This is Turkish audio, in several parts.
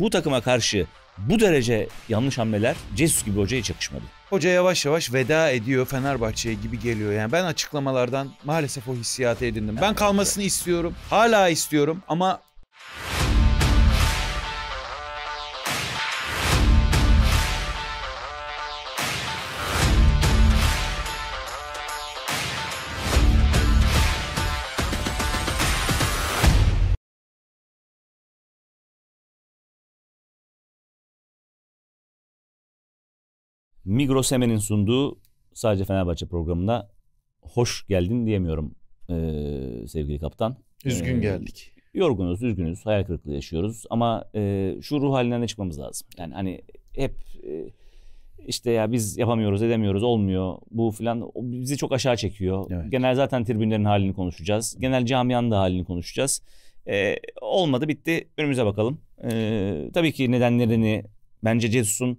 bu takıma karşı bu derece yanlış hamleler Jesus gibi hocaya çakışmadı. Hoca yavaş yavaş veda ediyor Fenerbahçe'ye gibi geliyor. Yani ben açıklamalardan maalesef o hissiyatı edindim. Ben kalmasını istiyorum. Hala istiyorum ama Migros Hemen'in sunduğu sadece Fenerbahçe programına hoş geldin diyemiyorum e, sevgili kaptan. Üzgün ee, geldik. Yorgunuz, üzgünüz, hayal kırıklığı yaşıyoruz ama e, şu ruh halinden de çıkmamız lazım. Yani hani hep e, işte ya biz yapamıyoruz, edemiyoruz, olmuyor bu filan bizi çok aşağı çekiyor. Evet. Genel zaten tribünlerin halini konuşacağız. Genel camianın da halini konuşacağız. E, olmadı bitti önümüze bakalım. E, tabii ki nedenlerini bence Cezus'un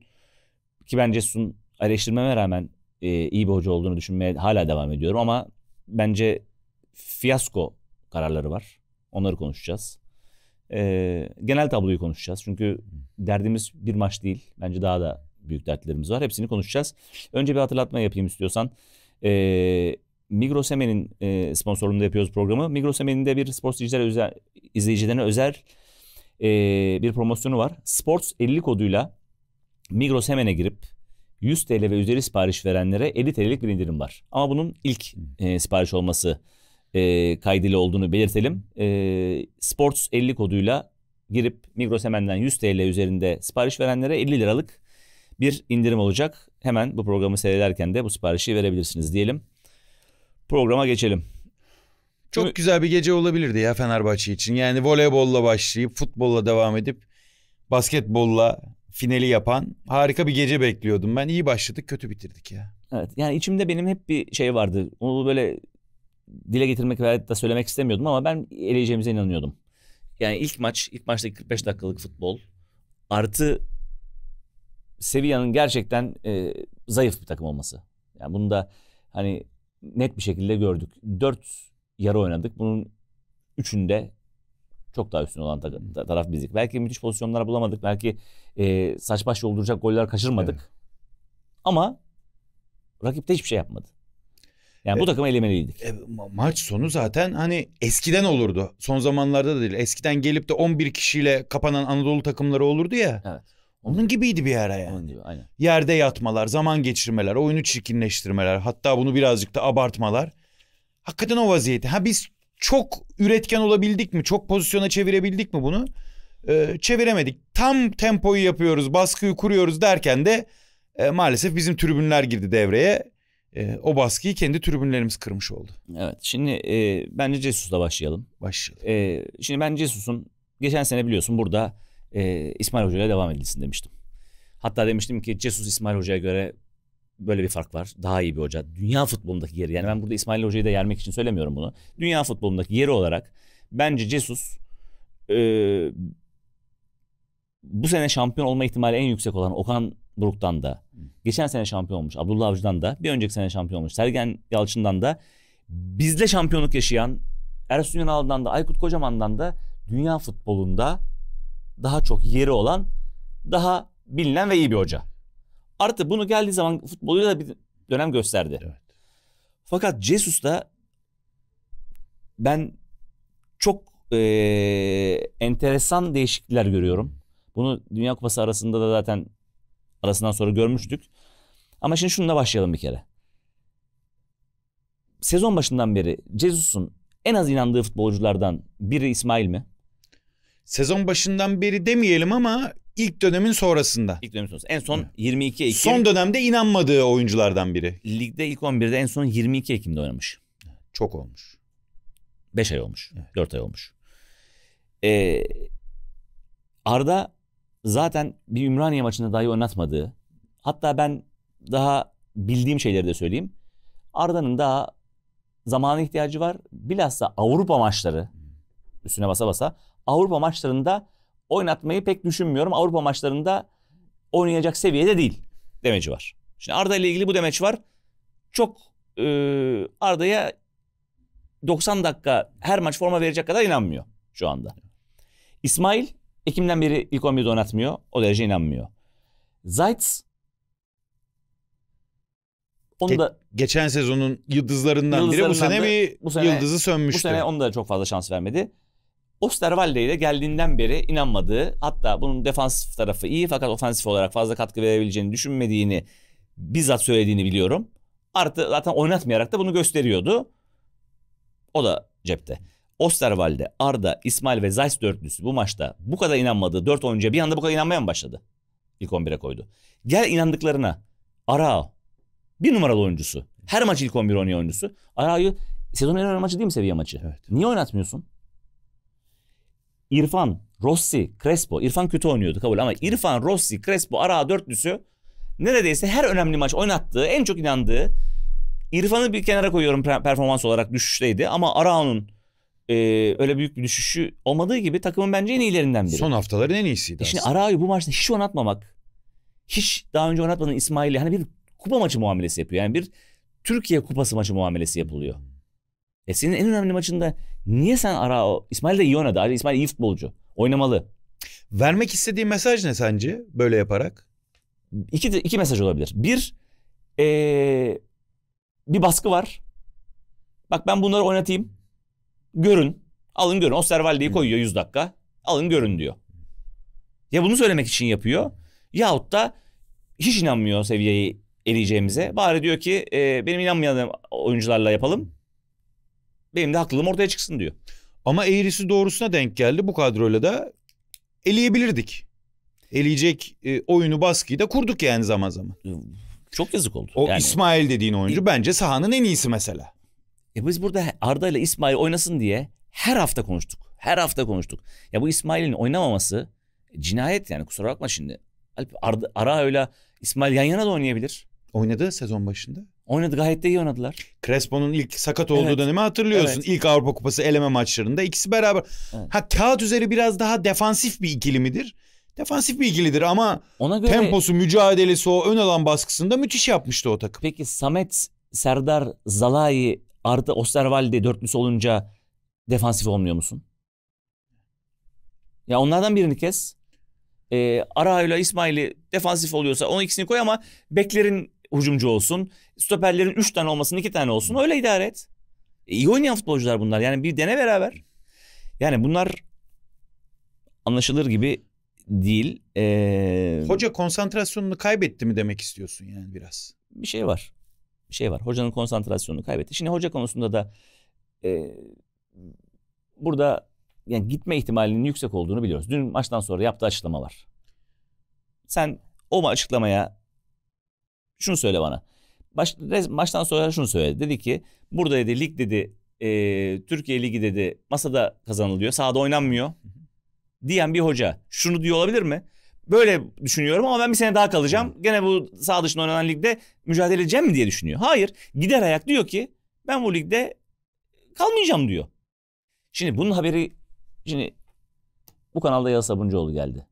ki bence Sun eleştirmeme rağmen e, iyi bir hoca olduğunu düşünmeye hala devam ediyorum ama bence fiyasko kararları var. Onları konuşacağız. E, genel tabloyu konuşacağız. Çünkü derdimiz bir maç değil. Bence daha da büyük dertlerimiz var. Hepsini konuşacağız. Önce bir hatırlatma yapayım istiyorsan. E, Migros Emen'in e, sponsorluğunda yapıyoruz programı. Migros Emen'in de bir spor izleyiciler özel, izleyicilerine özel e, bir promosyonu var. Sports 50 koduyla Migros Hemen'e girip 100 TL ve üzeri sipariş verenlere 50 TL'lik bir indirim var. Ama bunun ilk hmm. e, sipariş olması e, kaydıyla olduğunu belirtelim. E, Sports 50 koduyla girip Migros Hemen'den 100 TL üzerinde sipariş verenlere 50 liralık bir indirim olacak. Hemen bu programı seyrederken de bu siparişi verebilirsiniz diyelim. Programa geçelim. Çok Şimdi, güzel bir gece olabilirdi ya Fenerbahçe için. Yani voleybolla başlayıp futbolla devam edip basketbolla finali yapan harika bir gece bekliyordum ben. iyi başladık kötü bitirdik ya. Evet yani içimde benim hep bir şey vardı. Onu böyle dile getirmek ve da söylemek istemiyordum ama ben eleyeceğimize inanıyordum. Yani ilk maç, ilk maçta 45 dakikalık futbol artı Sevilla'nın gerçekten e, zayıf bir takım olması. Yani bunu da hani net bir şekilde gördük. Dört yarı oynadık. Bunun üçünde çok daha üstün olan taraf bizik. Belki müthiş pozisyonlar bulamadık. Belki e, saç baş yolduracak goller kaçırmadık. Evet. Ama rakip de hiçbir şey yapmadı. Yani e, bu takımı elemeliydik. E, maç sonu zaten hani eskiden olurdu. Son zamanlarda da değil. Eskiden gelip de 11 kişiyle kapanan Anadolu takımları olurdu ya. Evet. Onun gibiydi bir ara yani. Onun gibi aynen. Yerde yatmalar, zaman geçirmeler, oyunu çirkinleştirmeler, hatta bunu birazcık da abartmalar. Hakikaten o vaziyeti. Ha biz çok üretken olabildik mi? Çok pozisyona çevirebildik mi bunu? Ee, çeviremedik. Tam tempoyu yapıyoruz, baskıyı kuruyoruz derken de e, maalesef bizim tribünler girdi devreye. E, o baskıyı kendi tribünlerimiz kırmış oldu. Evet. Şimdi e, bence Cesus'la başlayalım. Başlayalım. E, şimdi ben Cesus'un geçen sene biliyorsun burada e, İsmail Hoca devam edilsin demiştim. Hatta demiştim ki Cesus İsmail Hoca'ya göre böyle bir fark var. Daha iyi bir hoca. Dünya futbolundaki yeri. Yani ben burada İsmail Hoca'yı da yermek için söylemiyorum bunu. Dünya futbolundaki yeri olarak bence Cesus e, bu sene şampiyon olma ihtimali en yüksek olan Okan Buruk'tan da, geçen sene şampiyon olmuş Abdullah Avcı'dan da, bir önceki sene şampiyon olmuş Sergen Yalçın'dan da, bizde şampiyonluk yaşayan Ersun Yanal'dan da, Aykut Kocaman'dan da dünya futbolunda daha çok yeri olan, daha bilinen ve iyi bir hoca. Artı bunu geldiği zaman futboluyla da bir dönem gösterdi. Evet. Fakat Jesus da ben çok e, enteresan değişiklikler görüyorum. Bunu Dünya Kupası arasında da zaten arasından sonra görmüştük. Ama şimdi şununla başlayalım bir kere. Sezon başından beri Jesus'un en az inandığı futbolculardan biri İsmail mi? Sezon başından beri demeyelim ama İlk dönemin sonrasında. İlk dönemin sonrasında. En son 22 Ekim. Son dönemde inanmadığı oyunculardan biri. Ligde ilk 11'de en son 22 Ekim'de oynamış. Çok olmuş. 5 ay olmuş. Evet. 4 ay olmuş. Ee, Arda zaten bir Ümraniye maçında dahi oynatmadığı hatta ben daha bildiğim şeyleri de söyleyeyim. Arda'nın daha zamana ihtiyacı var. Bilhassa Avrupa maçları üstüne basa basa Avrupa maçlarında oynatmayı pek düşünmüyorum. Avrupa maçlarında oynayacak seviyede değil demeci var. Şimdi Arda ile ilgili bu demeç var. Çok e, Arda'ya 90 dakika her maç forma verecek kadar inanmıyor şu anda. İsmail Ekim'den beri ilk 11'de oynatmıyor. O derece inanmıyor. Zayt onu Ge- geçen sezonun yıldızlarından, yıldızlarından biri bu sene da, bir bu sene, yıldızı sönmüştü. Bu sene onu da çok fazla şans vermedi. Osterwalde ile geldiğinden beri inanmadığı hatta bunun defansif tarafı iyi fakat ofansif olarak fazla katkı verebileceğini düşünmediğini bizzat söylediğini biliyorum. Artı zaten oynatmayarak da bunu gösteriyordu. O da cepte. Osterwalde, Arda, İsmail ve Zayt dörtlüsü bu maçta bu kadar inanmadığı dört oyuncuya bir anda bu kadar inanmaya mı başladı? İlk 11'e koydu. Gel inandıklarına. Arao. Bir numaralı oyuncusu. Her maç ilk 11 oynuyor oyuncusu. Arao'yu sezonun en önemli maçı değil mi seviye maçı? Evet. Niye oynatmıyorsun? İrfan, Rossi, Crespo. İrfan kötü oynuyordu kabul ama İrfan, Rossi, Crespo ara dörtlüsü neredeyse her önemli maç oynattığı, en çok inandığı İrfan'ı bir kenara koyuyorum performans olarak düşüşteydi ama Arao'nun e, öyle büyük bir düşüşü olmadığı gibi takımın bence en iyilerinden biri. Son haftaların en iyisiydi. E şimdi Arao'yu bu maçta hiç oynatmamak, hiç daha önce oynatmadığın İsmail'i hani bir kupa maçı muamelesi yapıyor. Yani bir Türkiye Kupası maçı muamelesi yapılıyor. E senin en önemli maçında niye sen Arao? İsmail de iyi oynadı. Ayrıca İsmail iyi futbolcu. Oynamalı. Vermek istediğin mesaj ne sence böyle yaparak? İki, iki mesaj olabilir. Bir, ee, bir baskı var. Bak ben bunları oynatayım. Görün. Alın görün. O Servaldi'yi koyuyor 100 dakika. Alın görün diyor. Ya bunu söylemek için yapıyor. Yahut da hiç inanmıyor seviyeyi eleyeceğimize. Bari diyor ki e, benim inanmayan oyuncularla yapalım. Benim de haklılığım ortaya çıksın diyor. Ama eğrisi doğrusuna denk geldi. Bu kadroyla da eleyebilirdik. Eleyecek e, oyunu baskıyı da kurduk yani zaman zaman. E, çok yazık oldu. O yani, İsmail dediğin oyuncu e, bence sahanın en iyisi mesela. E biz burada Arda ile İsmail oynasın diye her hafta konuştuk. Her hafta konuştuk. Ya bu İsmail'in oynamaması cinayet yani kusura bakma şimdi. Arda, Ara öyle İsmail yan yana da oynayabilir. Oynadı sezon başında. Oynadı gayet de iyi oynadılar. Crespo'nun ilk sakat olduğu evet. dönemi hatırlıyorsun. Evet. İlk Avrupa Kupası eleme maçlarında ikisi beraber. Evet. Ha kağıt üzeri biraz daha defansif bir ikili midir? Defansif bir ikilidir ama Ona göre... temposu, mücadelesi, o ön alan baskısında müthiş yapmıştı o takım. Peki Samet, Serdar, Zalai artı Osterwalde dörtlüsü olunca defansif olmuyor musun? Ya onlardan birini kes. E, ee, Arahoy'la İsmail'i defansif oluyorsa onu ikisini koy ama beklerin hücumcu olsun. Stoperlerin 3 tane olmasın 2 tane olsun. Öyle idare et. E, oynayan futbolcular bunlar. Yani bir dene beraber. Yani bunlar anlaşılır gibi değil. Ee, Hoca konsantrasyonunu kaybetti mi demek istiyorsun yani biraz? Bir şey var. Bir şey var. Hocanın konsantrasyonunu kaybetti. Şimdi hoca konusunda da e, burada yani gitme ihtimalinin yüksek olduğunu biliyoruz. Dün maçtan sonra yaptığı açıklama var. Sen o açıklamaya şunu söyle bana. Baş, maçtan sonra şunu söyledi. Dedi ki burada dedi lig dedi e, Türkiye Ligi dedi masada kazanılıyor. Sahada oynanmıyor. Diyen bir hoca şunu diyor olabilir mi? Böyle düşünüyorum ama ben bir sene daha kalacağım. Hı. Gene bu sağ dışında oynanan ligde mücadele edeceğim mi diye düşünüyor. Hayır. Gider ayak diyor ki ben bu ligde kalmayacağım diyor. Şimdi bunun haberi şimdi bu kanalda Yağız Sabuncuoğlu geldi.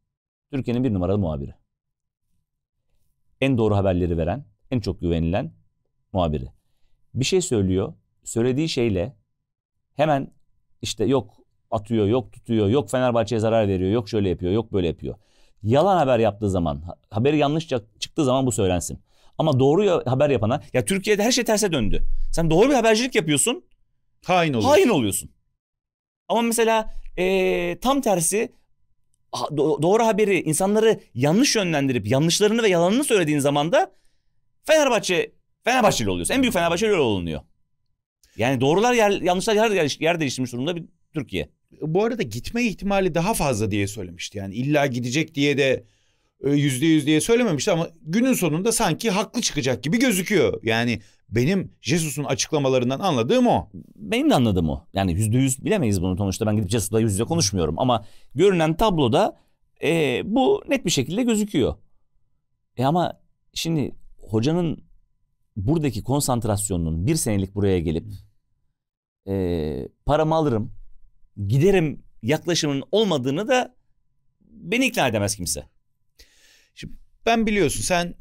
Türkiye'nin bir numaralı muhabiri en doğru haberleri veren, en çok güvenilen muhabiri. Bir şey söylüyor, söylediği şeyle hemen işte yok atıyor, yok tutuyor, yok Fenerbahçe'ye zarar veriyor, yok şöyle yapıyor, yok böyle yapıyor. Yalan haber yaptığı zaman, haberi yanlış çıktığı zaman bu söylensin. Ama doğru haber yapana, ya Türkiye'de her şey terse döndü. Sen doğru bir habercilik yapıyorsun, hain oluyorsun. Hain oluyorsun. Ama mesela e, tam tersi doğru haberi insanları yanlış yönlendirip yanlışlarını ve yalanını söylediğin zaman da Fenerbahçe Fenerbahçeli oluyorsun. En büyük Fenerbahçeli olunuyor. Yani doğrular yer, yanlışlar yer, yer değiştirmiş durumda bir Türkiye. Bu arada gitme ihtimali daha fazla diye söylemişti. Yani illa gidecek diye de e, yüzde yüz diye söylememişti ama günün sonunda sanki haklı çıkacak gibi gözüküyor. Yani benim Jesus'un açıklamalarından anladığım o. Benim de anladığım o. Yani yüzde yüz bilemeyiz bunu sonuçta. Ben gidip Jesus'la yüz yüze konuşmuyorum. Ama görünen tabloda e, bu net bir şekilde gözüküyor. E ama şimdi hocanın buradaki konsantrasyonunun bir senelik buraya gelip e, paramı alırım giderim yaklaşımının olmadığını da beni ikna edemez kimse. Şimdi ben biliyorsun sen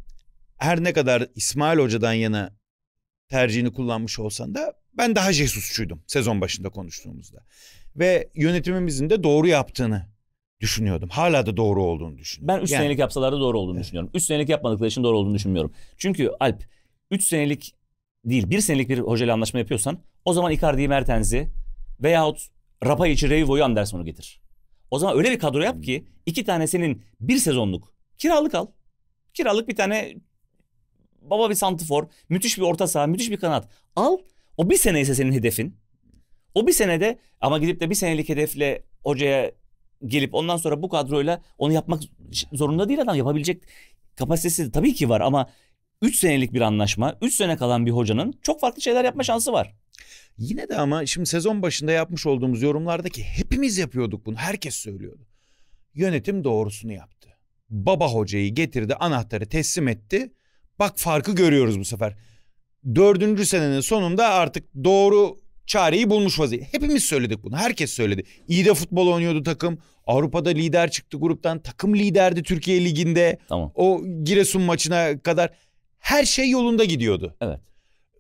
her ne kadar İsmail Hoca'dan yana tercihini kullanmış olsan da ben daha Jesusçuydum sezon başında konuştuğumuzda. Ve yönetimimizin de doğru yaptığını düşünüyordum. Hala da doğru olduğunu düşünüyorum. Ben 3 yani, senelik yapsalar da doğru olduğunu evet. düşünüyorum. 3 senelik yapmadıkları için doğru olduğunu düşünmüyorum. Çünkü Alp 3 senelik değil 1 senelik bir hocayla anlaşma yapıyorsan o zaman Icardi'yi Mertens'i veyahut Rapaiç'i Reivo'yu Anderson'u getir. O zaman öyle bir kadro yap ki hmm. iki tane senin bir sezonluk kiralık al. Kiralık bir tane baba bir santifor, müthiş bir orta saha, müthiş bir kanat. Al. O bir sene ise senin hedefin. O bir senede ama gidip de bir senelik hedefle hocaya gelip ondan sonra bu kadroyla onu yapmak zorunda değil adam. Yapabilecek kapasitesi tabii ki var ama 3 senelik bir anlaşma, 3 sene kalan bir hocanın çok farklı şeyler yapma şansı var. Yine de ama şimdi sezon başında yapmış olduğumuz yorumlardaki hepimiz yapıyorduk bunu. Herkes söylüyordu. Yönetim doğrusunu yaptı. Baba hocayı getirdi, anahtarı teslim etti. Bak farkı görüyoruz bu sefer. Dördüncü senenin sonunda artık doğru çareyi bulmuş vaziyette. Hepimiz söyledik bunu. Herkes söyledi. İyi de futbol oynuyordu takım. Avrupa'da lider çıktı gruptan. Takım liderdi Türkiye Ligi'nde. Tamam. O Giresun maçına kadar her şey yolunda gidiyordu. Evet.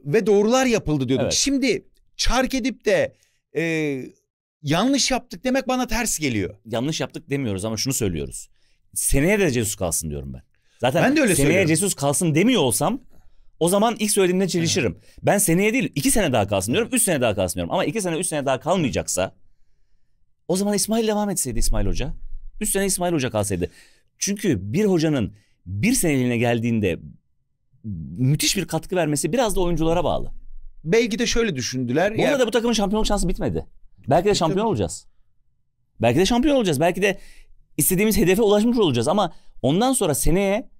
Ve doğrular yapıldı diyorduk. Evet. Şimdi çark edip de e, yanlış yaptık demek bana ters geliyor. Yanlış yaptık demiyoruz ama şunu söylüyoruz. Seneye de cezus kalsın diyorum ben. Zaten ben de öyle seneye söylüyorum. Jesus kalsın demiyor olsam o zaman ilk söylediğimde çelişirim. Evet. Ben seneye değil iki sene daha kalsın diyorum. Üç sene daha kalsın diyorum. Ama iki sene üç sene daha kalmayacaksa o zaman İsmail devam etseydi İsmail Hoca. Üç sene İsmail Hoca kalsaydı. Çünkü bir hocanın bir seneliğine geldiğinde müthiş bir katkı vermesi biraz da oyunculara bağlı. Belki de şöyle düşündüler. Bu arada yani... bu takımın şampiyonluk şansı bitmedi. Belki de şampiyon olacağız. Belki de şampiyon olacağız. Belki de istediğimiz hedefe ulaşmış olacağız ama ondan sonra seneye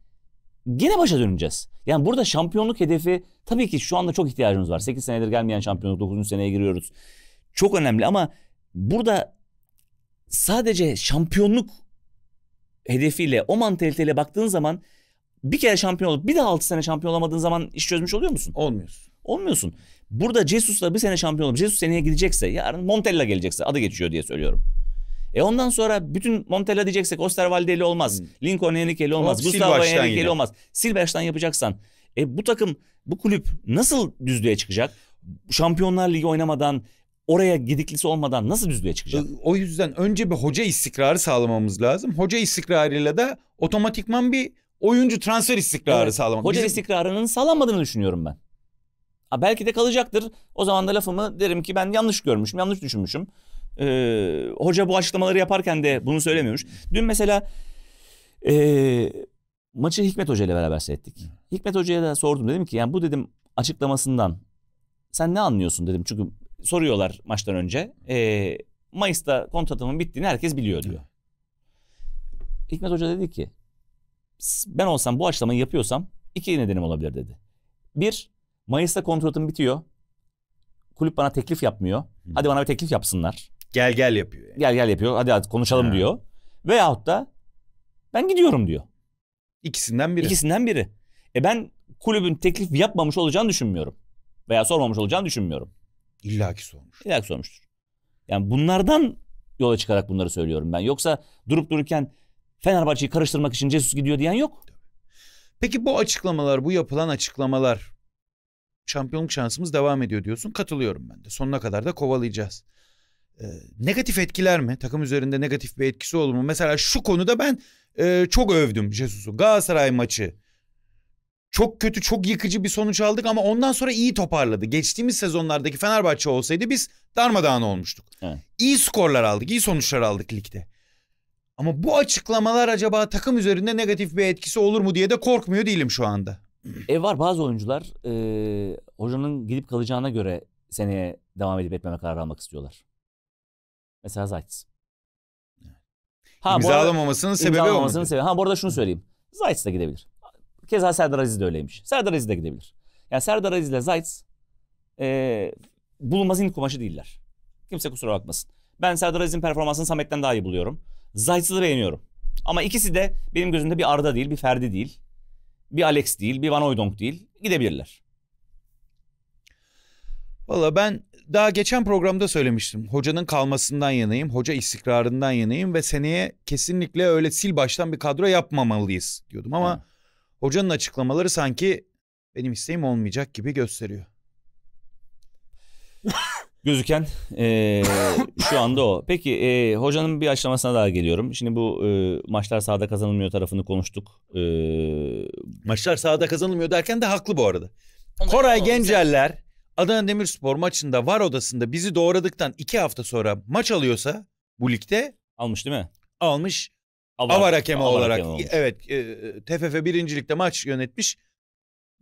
gene başa döneceğiz. Yani burada şampiyonluk hedefi tabii ki şu anda çok ihtiyacımız var. 8 senedir gelmeyen şampiyonluk 9. seneye giriyoruz. Çok önemli ama burada sadece şampiyonluk hedefiyle o mantaliteyle baktığın zaman bir kere şampiyon olup bir daha 6 sene şampiyon olamadığın zaman iş çözmüş oluyor musun? Olmuyorsun. Olmuyorsun. Burada Jesus'la bir sene şampiyon olup Jesus seneye gidecekse yarın Montella gelecekse adı geçiyor diye söylüyorum. E ondan sonra bütün Montella diyeceksek Osterwaldeli olmaz. Hmm. Lincoln Henrique'li olmaz. Ama Gustavo Henrique'li olmaz. Silberstein yapacaksan. E bu takım bu kulüp nasıl düzlüğe çıkacak? Şampiyonlar Ligi oynamadan oraya gidiklisi olmadan nasıl düzlüğe çıkacak? O yüzden önce bir hoca istikrarı sağlamamız lazım. Hoca istikrarıyla da otomatikman bir oyuncu transfer istikrarı evet. sağlamak. Hoca Bizim... istikrarının sağlanmadığını düşünüyorum ben. Ha, belki de kalacaktır. O zaman da lafımı derim ki ben yanlış görmüşüm, yanlış düşünmüşüm. E, hoca bu açıklamaları yaparken de bunu söylemiyormuş. Dün mesela e, maçı Hikmet Hoca ile beraber seyrettik. Hikmet Hoca'ya da sordum dedim ki yani bu dedim açıklamasından sen ne anlıyorsun dedim. Çünkü soruyorlar maçtan önce. E, Mayıs'ta kontratımın bittiğini herkes biliyor diyor. Hikmet Hoca dedi ki ben olsam bu açıklamayı yapıyorsam iki nedenim olabilir dedi. Bir, Mayıs'ta kontratım bitiyor. Kulüp bana teklif yapmıyor. Hadi bana bir teklif yapsınlar. Gel gel yapıyor. Yani. Gel gel yapıyor. Hadi hadi konuşalım ha. diyor. Veyahut da ben gidiyorum diyor. İkisinden biri. İkisinden biri. E ben kulübün teklif yapmamış olacağını düşünmüyorum. Veya sormamış olacağını düşünmüyorum. İlla ki sormuş. İlla ki sormuştur. Yani bunlardan yola çıkarak bunları söylüyorum ben. Yoksa durup dururken Fenerbahçe'yi karıştırmak için Jesus gidiyor diyen yok. Peki bu açıklamalar, bu yapılan açıklamalar şampiyonluk şansımız devam ediyor diyorsun. Katılıyorum ben de. Sonuna kadar da kovalayacağız. E, negatif etkiler mi? Takım üzerinde negatif bir etkisi olur mu? Mesela şu konuda ben e, çok övdüm Jesus'u. Galatasaray maçı. Çok kötü, çok yıkıcı bir sonuç aldık ama ondan sonra iyi toparladı. Geçtiğimiz sezonlardaki Fenerbahçe olsaydı biz darmadağın olmuştuk. Evet. İyi skorlar aldık, iyi sonuçlar aldık ligde. Ama bu açıklamalar acaba takım üzerinde negatif bir etkisi olur mu diye de korkmuyor değilim şu anda. E var bazı oyuncular e, hocanın gidip kalacağına göre seneye devam edip etmeme kararı almak istiyorlar. Mesela Zayt's. Ha, İmzalamamasının arada, sebebi imzalamamasının sebebi. Ha bu arada şunu söyleyeyim. Zayt's de gidebilir. Keza Serdar Aziz de öyleymiş. Serdar Aziz de gidebilir. Yani Serdar Aziz ile Zayt's e, bulunmaz in kumaşı değiller. Kimse kusura bakmasın. Ben Serdar Aziz'in performansını Samet'ten daha iyi buluyorum. Zayt'sı da beğeniyorum. Ama ikisi de benim gözümde bir Arda değil, bir Ferdi değil. Bir Alex değil, bir Van Oydonk değil. Gidebilirler. Valla ben daha geçen programda söylemiştim. Hocanın kalmasından yanayım, hoca istikrarından yanayım ve seneye kesinlikle öyle sil baştan bir kadro yapmamalıyız diyordum ama Hı. hocanın açıklamaları sanki benim isteğim olmayacak gibi gösteriyor. Gözüken e, şu anda o. Peki e, hocanın bir açıklamasına daha geliyorum. Şimdi bu e, maçlar sahada kazanılmıyor tarafını konuştuk. E, maçlar sahada kazanılmıyor derken de haklı bu arada. Onlar Koray Genceller Adana Demirspor maçında var odasında bizi doğradıktan iki hafta sonra maç alıyorsa bu ligde almış değil mi? Almış. Avar, Avar hakemi olarak hakemi evet e, TFF birincilikte maç yönetmiş.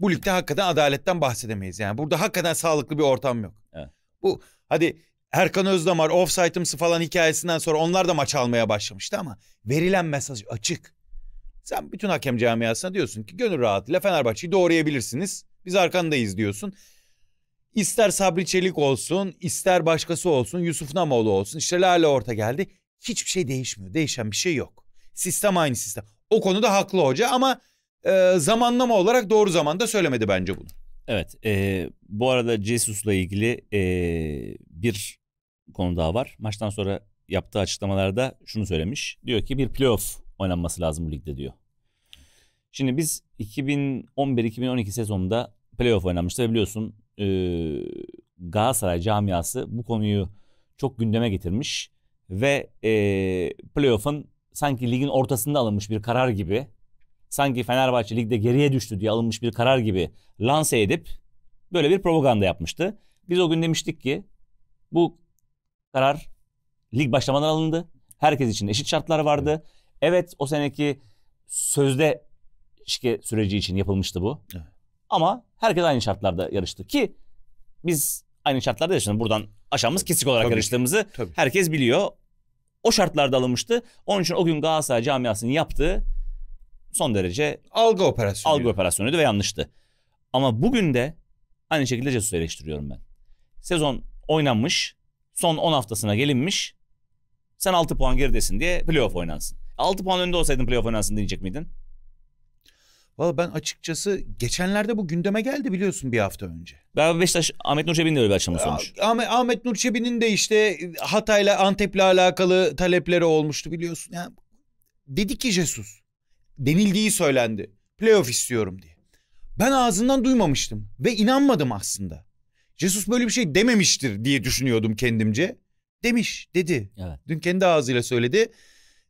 Bu ligde hakikaten adaletten bahsedemeyiz yani. Burada hakikaten sağlıklı bir ortam yok. Evet. Bu hadi Erkan Özdamar offside'ımsı falan hikayesinden sonra onlar da maç almaya başlamıştı ama verilen mesaj açık. Sen bütün hakem camiasına diyorsun ki gönül rahatlığıyla Fenerbahçe'yi doğrayabilirsiniz. Biz arkandayız diyorsun. İster Sabri Çelik olsun, ister başkası olsun, Yusuf Namoğlu olsun, işte Lale Orta geldi. Hiçbir şey değişmiyor. Değişen bir şey yok. Sistem aynı sistem. O konuda haklı hoca ama e, zamanlama olarak doğru zamanda söylemedi bence bunu. Evet. E, bu arada Jesus'la ilgili e, bir konu daha var. Maçtan sonra yaptığı açıklamalarda şunu söylemiş. Diyor ki bir playoff oynanması lazım bu ligde diyor. Şimdi biz 2011-2012 sezonunda playoff oynanmıştı biliyorsun e, Galatasaray camiası bu konuyu çok gündeme getirmiş ve e, playoff'un sanki ligin ortasında alınmış bir karar gibi sanki Fenerbahçe ligde geriye düştü diye alınmış bir karar gibi lanse edip böyle bir propaganda yapmıştı. Biz o gün demiştik ki bu karar lig başlamadan alındı. Herkes için eşit şartlar vardı. Evet o seneki sözde şike süreci için yapılmıştı bu. Evet. Ama Herkes aynı şartlarda yarıştı ki biz aynı şartlarda yarıştık. Buradan aşağımız kesik olarak tabii, yarıştığımızı tabii. herkes biliyor. O şartlarda alınmıştı. Onun için o gün Galatasaray camiasının yaptığı son derece algı operasyonu. Algı operasyonuydu ve yanlıştı. Ama bugün de aynı şekilde Cesus'u eleştiriyorum ben. Sezon oynanmış. Son 10 haftasına gelinmiş. Sen 6 puan geridesin diye playoff oynansın. 6 puan önde olsaydın playoff oynansın diyecek miydin? Valla ben açıkçası geçenlerde bu gündeme geldi biliyorsun bir hafta önce. Ben Beşiktaş Ahmet Nur Çebi'nin de öyle bir açıklaması olmuş. Ahmet, Ahmet Nur Çebi'nin de işte e, Hatay'la Antep'le alakalı talepleri olmuştu biliyorsun. Yani dedi ki Jesus denildiği söylendi. Playoff istiyorum diye. Ben ağzından duymamıştım ve inanmadım aslında. Jesus böyle bir şey dememiştir diye düşünüyordum kendimce. Demiş dedi. Evet. Dün kendi ağzıyla söyledi.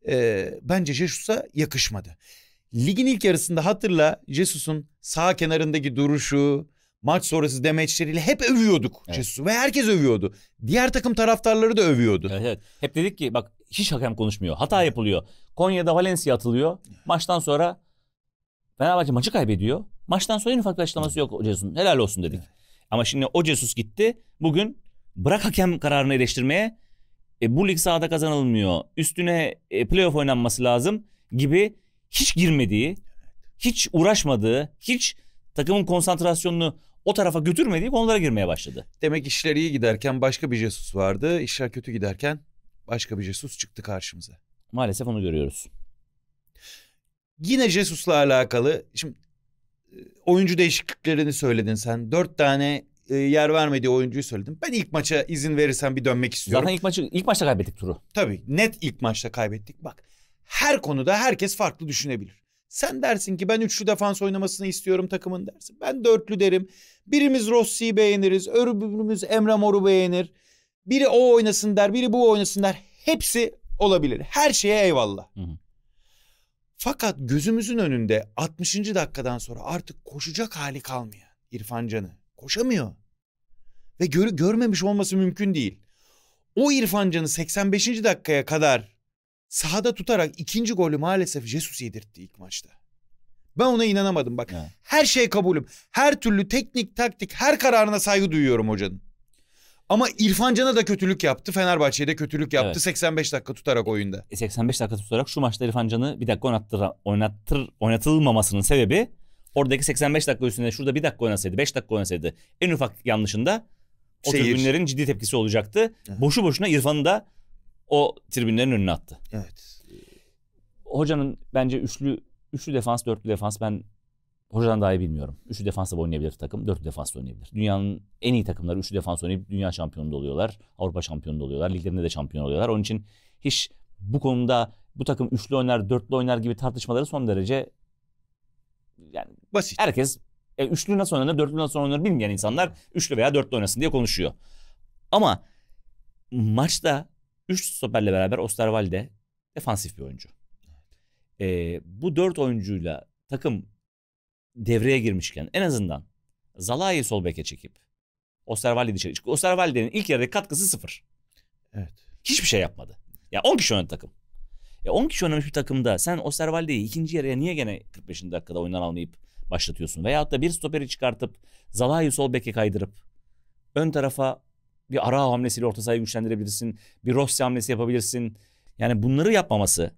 Ee, bence Jesus'a yakışmadı. Ligin ilk yarısında hatırla Jesus'un sağ kenarındaki duruşu, maç sonrası demeçleriyle hep övüyorduk evet. Jesus'u ve herkes övüyordu. Diğer takım taraftarları da övüyordu. Evet, evet. Hep dedik ki bak hiç hakem konuşmuyor. Hata yapılıyor. Konya'da Valencia atılıyor. Maçtan sonra Fenerbahçe maçı kaybediyor. Maçtan sonra en ufak bir açıklaması yok Jesus'un. Helal olsun dedik. Evet. Ama şimdi o Cesus gitti. Bugün bırak hakem kararını eleştirmeye e, bu lig sahada kazanılmıyor. Üstüne e, playoff oynanması lazım gibi hiç girmediği, hiç uğraşmadığı, hiç takımın konsantrasyonunu o tarafa götürmediği konulara girmeye başladı. Demek işler iyi giderken başka bir Jesus vardı. İşler kötü giderken başka bir Jesus çıktı karşımıza. Maalesef onu görüyoruz. Yine Jesus'la alakalı şimdi e, oyuncu değişikliklerini söyledin sen. Dört tane e, yer vermediği oyuncuyu söyledim. Ben ilk maça izin verirsen bir dönmek istiyorum. Zaten ilk maçı ilk maçta kaybettik turu. Tabii net ilk maçta kaybettik. Bak her konuda herkes farklı düşünebilir. Sen dersin ki ben üçlü defans oynamasını istiyorum takımın dersin. Ben dörtlü derim. Birimiz Rossi'yi beğeniriz. Öbürümüz Emre Mor'u beğenir. Biri o oynasın der. Biri bu oynasın der. Hepsi olabilir. Her şeye eyvallah. Hı hı. Fakat gözümüzün önünde 60. dakikadan sonra artık koşacak hali kalmıyor İrfan Can'ı. Koşamıyor. Ve gör, görmemiş olması mümkün değil. O İrfan Can'ı 85. dakikaya kadar sahada tutarak ikinci golü maalesef Jesus yedirtti ilk maçta. Ben ona inanamadım bak. Ha. Her şey kabulüm. Her türlü teknik, taktik, her kararına saygı duyuyorum hocanın. Ama İrfan Can'a da kötülük yaptı. Fenerbahçe'ye de kötülük yaptı. Evet. 85 dakika tutarak oyunda. 85 e, dakika tutarak şu maçta İrfan Can'ı bir dakika oynattır, oynattır, oynatılmamasının sebebi oradaki 85 dakika üstünde şurada bir dakika oynasaydı, 5 dakika oynasaydı en ufak yanlışında o Seyir. tribünlerin ciddi tepkisi olacaktı. hı Boşu boşuna İrfan'ı da o tribünlerin önüne attı. Evet. Hocanın bence üçlü üçlü defans, dörtlü defans ben hocadan daha iyi bilmiyorum. Üçlü defansla oynayabilir takım, dörtlü defansla oynayabilir. Dünyanın en iyi takımları üçlü defans oynayıp dünya şampiyonu da oluyorlar. Avrupa şampiyonu da oluyorlar. Liglerinde de şampiyon oluyorlar. Onun için hiç bu konuda bu takım üçlü oynar, dörtlü oynar gibi tartışmaları son derece yani basit. Herkes e, üçlü nasıl oynanır, dörtlü nasıl oynanır bilmeyen insanlar üçlü veya dörtlü oynasın diye konuşuyor. Ama maçta 3 stoperle beraber Osterwalde defansif bir oyuncu. E, bu 4 oyuncuyla takım devreye girmişken en azından Zalai'yi sol beke çekip Osterwalde'yi dışarı çıkıp Osterwalde'nin ilk yarıda katkısı sıfır. Evet. Hiçbir şey yapmadı. Ya 10 kişi oynadı takım. Ya 10 kişi oynamış bir takımda sen Osterwalde'yi ikinci yarıya niye gene 45. dakikada oyundan almayıp başlatıyorsun? Veyahut da bir stoperi çıkartıp Zalai'yi sol beke kaydırıp ön tarafa bir ara hamlesiyle orta sahayı güçlendirebilirsin. Bir Rossi hamlesi yapabilirsin. Yani bunları yapmaması.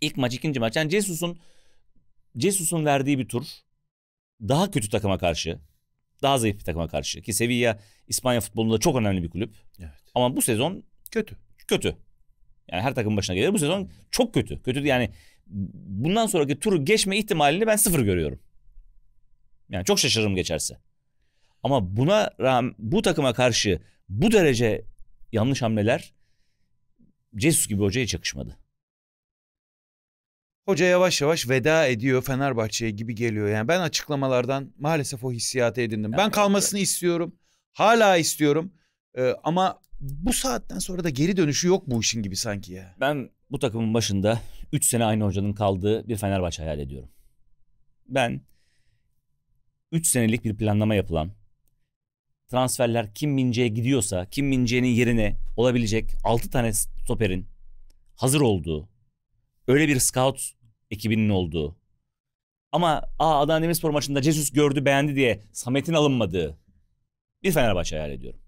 ilk maç, ikinci maç. Yani Jesus'un Jesus'un verdiği bir tur daha kötü takıma karşı, daha zayıf bir takıma karşı ki Sevilla İspanya futbolunda çok önemli bir kulüp. Evet. Ama bu sezon kötü. Kötü. Yani her takım başına gelir. Bu sezon çok kötü. Kötü yani bundan sonraki turu geçme ihtimalini ben sıfır görüyorum. Yani çok şaşırırım geçerse. Ama buna rağmen bu takıma karşı bu derece yanlış hamleler Jesus gibi hocaya çakışmadı. Hoca yavaş yavaş veda ediyor Fenerbahçe'ye gibi geliyor. Yani ben açıklamalardan maalesef o hissiyatı edindim. Yani ben kalmasını evet. istiyorum. Hala istiyorum. Ee, ama bu saatten sonra da geri dönüşü yok bu işin gibi sanki ya. Ben bu takımın başında 3 sene aynı hocanın kaldığı bir Fenerbahçe hayal ediyorum. Ben 3 senelik bir planlama yapılan transferler Kim Mince'ye gidiyorsa Kim Mince'nin yerine olabilecek 6 tane stoperin hazır olduğu öyle bir scout ekibinin olduğu ama a Adana Demirspor maçında Jesus gördü beğendi diye Samet'in alınmadığı bir Fenerbahçe hayal ediyorum.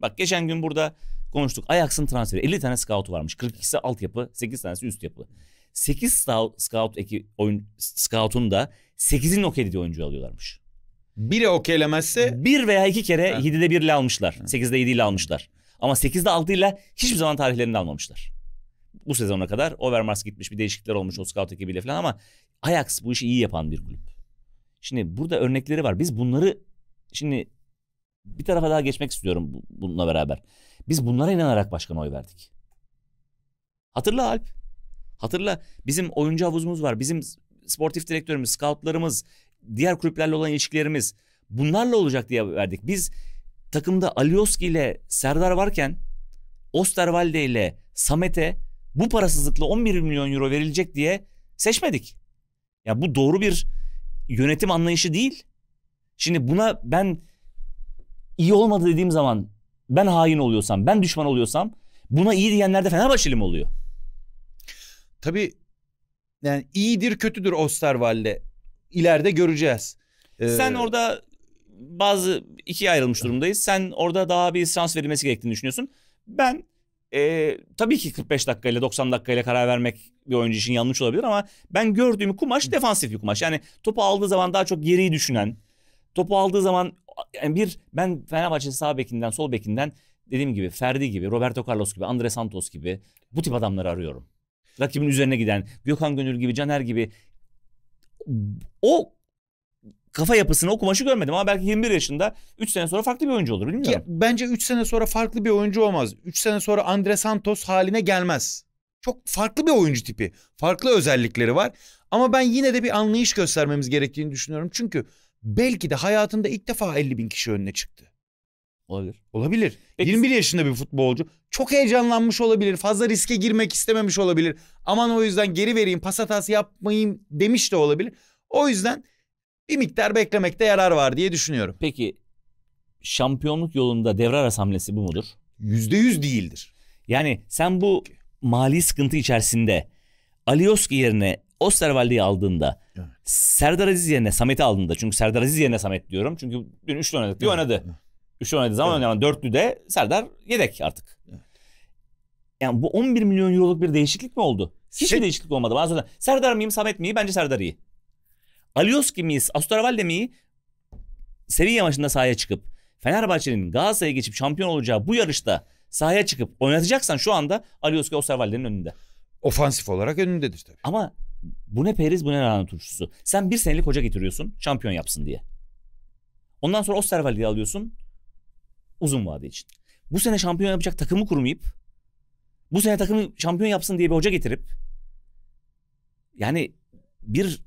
Bak geçen gün burada konuştuk. Ajax'ın transferi 50 tane scout varmış. 42'si altyapı, 8 tanesi üst yapı. 8 scout, scout eki oyun scout'un da 8'in ok edildiği oyuncu alıyorlarmış. Biri okeylemezse... Bir veya iki kere ha. 7'de 1 ile almışlar. Ha. 8'de 7 ile almışlar. Ama 8'de 6 ile hiçbir zaman tarihlerini almamışlar. Bu sezona kadar Overmars gitmiş bir değişiklikler olmuş o scout ekibiyle falan ama Ajax bu işi iyi yapan bir kulüp. Şimdi burada örnekleri var. Biz bunları şimdi bir tarafa daha geçmek istiyorum bununla beraber. Biz bunlara inanarak başkan oy verdik. Hatırla Alp. Hatırla bizim oyuncu havuzumuz var. Bizim sportif direktörümüz, scoutlarımız, diğer kulüplerle olan ilişkilerimiz bunlarla olacak diye verdik. Biz takımda Alioski ile Serdar varken Osterwalde ile Samet'e bu parasızlıkla 11 milyon euro verilecek diye seçmedik. Ya bu doğru bir yönetim anlayışı değil. Şimdi buna ben iyi olmadı dediğim zaman ben hain oluyorsam, ben düşman oluyorsam buna iyi diyenler de Fenerbahçeli mi oluyor? Tabii yani iyidir kötüdür Osterwalde ileride göreceğiz. Ee, Sen orada bazı ikiye ayrılmış durumdayız. Sen orada daha bir şans verilmesi gerektiğini düşünüyorsun. Ben e, tabii ki 45 dakikayla 90 dakikayla karar vermek bir oyuncu için yanlış olabilir ama ben gördüğüm kumaş defansif bir kumaş. Yani topu aldığı zaman daha çok geriyi düşünen, topu aldığı zaman yani bir ben Fenerbahçe sağ bekinden sol bekinden dediğim gibi Ferdi gibi, Roberto Carlos gibi, Andre Santos gibi bu tip adamları arıyorum. Rakibin üzerine giden, Gökhan Gönül gibi, Caner gibi o kafa yapısını o kumaşı görmedim ama belki 21 yaşında 3 sene sonra farklı bir oyuncu olur bilmiyorum. Ya, bence 3 sene sonra farklı bir oyuncu olmaz. 3 sene sonra Andre Santos haline gelmez. Çok farklı bir oyuncu tipi. Farklı özellikleri var. Ama ben yine de bir anlayış göstermemiz gerektiğini düşünüyorum. Çünkü belki de hayatında ilk defa 50 bin kişi önüne çıktı. Olabilir. Olabilir. Peki. 21 yaşında bir futbolcu. Çok heyecanlanmış olabilir. Fazla riske girmek istememiş olabilir. Aman o yüzden geri vereyim pas hatası yapmayayım demiş de olabilir. O yüzden bir miktar beklemekte yarar var diye düşünüyorum. Peki şampiyonluk yolunda devre arası hamlesi bu mudur? %100 değildir. Yani sen bu mali sıkıntı içerisinde Alioski yerine Osterwald'i aldığında evet. Serdar Aziz yerine Samet'i aldığında çünkü Serdar Aziz yerine Samet diyorum çünkü dün 3 oynadık oynadı. Evet. 3 oynadığı zaman evet. yani dörtlüde Serdar yedek artık. Evet. Yani bu 11 milyon euroluk bir değişiklik mi oldu? Hiçbir şey... değişiklik olmadı. Bana sorulan Serdar mıyım Samet mi? Bence Serdar iyi. Alioski miyiz? Astorvalde mi? Sevilla maçında sahaya çıkıp Fenerbahçe'nin Galatasaray'a geçip şampiyon olacağı bu yarışta sahaya çıkıp oynatacaksan şu anda Alioski Oscarvalde'nin önünde. Ofansif olarak önündedir tabii. Ama bu ne periz bu ne lahana turşusu. Sen bir senelik hoca getiriyorsun şampiyon yapsın diye. Ondan sonra Osterwald'i alıyorsun Uzun vade için. Bu sene şampiyon yapacak takımı kurmayıp bu sene takımı şampiyon yapsın diye bir hoca getirip yani bir